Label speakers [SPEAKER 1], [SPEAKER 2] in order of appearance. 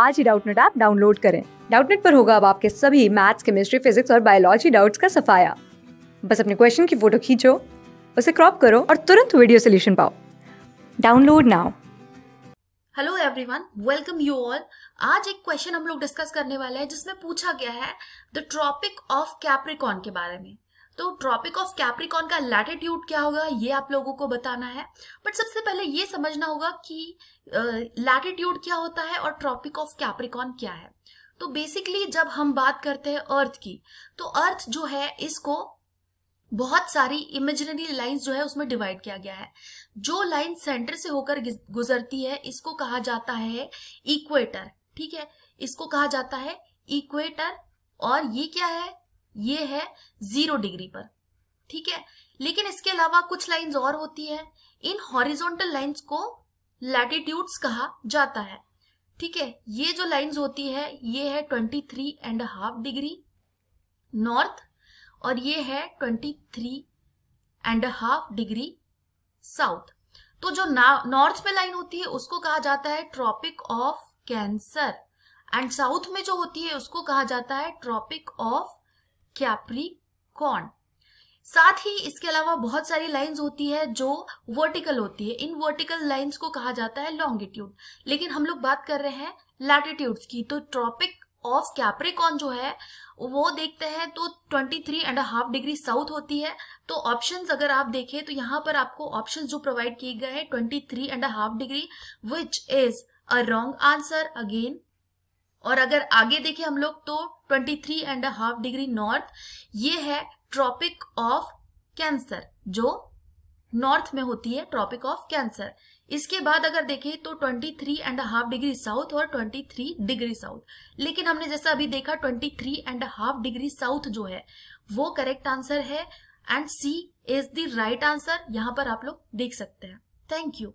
[SPEAKER 1] आज ही Doubtnut app download करें डाउटनेट पर होगा अब आपके सभी मैथ्स केमिस्ट्री फिजिक्स और बायोलॉजी डाउट्स का सफाया बस अपने क्वेश्चन की फोटो खींचो उसे क्रॉप करो और तुरंत वीडियो सोल्यूशन पाओ download now
[SPEAKER 2] hello everyone welcome you all आज एक क्वेश्चन हम लोग डिस्कस करने वाले हैं जिसमें पूछा गया है द ट्रॉपिक ऑफ कैप्रिकॉन के बारे में तो ट्रॉपिक ऑफ कैप्रिकॉन का लैटिट्यूड क्या होगा ये आप लोगों को बताना है बट सबसे पहले ये समझना होगा कि लैटिट्यूड uh, क्या होता है और ट्रॉपिक ऑफ कैप्रिकॉन क्या है तो बेसिकली जब हम बात करते हैं अर्थ की तो अर्थ जो है इसको बहुत सारी इमेजिनरी लाइंस जो है उसमें डिवाइड किया गया है जो लाइन सेंटर से होकर गुजरती है इसको कहा जाता है इक्वेटर ठीक है इसको कहा जाता है इक्वेटर और ये क्या है ये है जीरो डिग्री पर ठीक है लेकिन इसके अलावा कुछ लाइंस और होती है इन हॉरिजॉन्टल लाइंस को लैटिट्यूड्स कहा जाता है ठीक है ये जो लाइंस होती है ये है twenty three and half degree north और ये है twenty three and half degree south तो जो नॉर्थ में लाइन होती है उसको कहा जाता है tropic of Cancer and south में जो होती है उसको कहा जाता है ट्रॉपिक ऑफ कैप्रिकॉन साथ ही इसके अलावा बहुत सारी लाइंस होती है जो वर्टिकल होती है इन वर्टिकल लाइंस को कहा जाता है लॉन्गिट्यूड लेकिन हम लोग बात कर रहे हैं लैटिट्यूड्स की तो ट्रॉपिक ऑफ कैप्रिकॉन जो है वो देखते हैं तो 23 एंड हाफ डिग्री साउथ होती है तो ऑप्शंस अगर आप देखें तो यहाँ पर आपको ऑप्शंस जो प्रोवाइड किए गए हैं 23 and half degree which is a wrong answer again और अगर आगे देखें हम लोग तो twenty three and half degree north ये है ट्रॉपिक ऑफ कैंसर जो नॉर्थ में होती है ट्रॉपिक ऑफ कैंसर इसके बाद अगर देखें तो 23 एंड हाफ डिग्री साउथ और 23 डिग्री साउथ लेकिन हमने जैसा अभी देखा 23 एंड हाफ डिग्री साउथ जो है वो करेक्ट आंसर है and C is the right answer यहां पर आप लोग देख सकते हैं
[SPEAKER 1] थैंक यू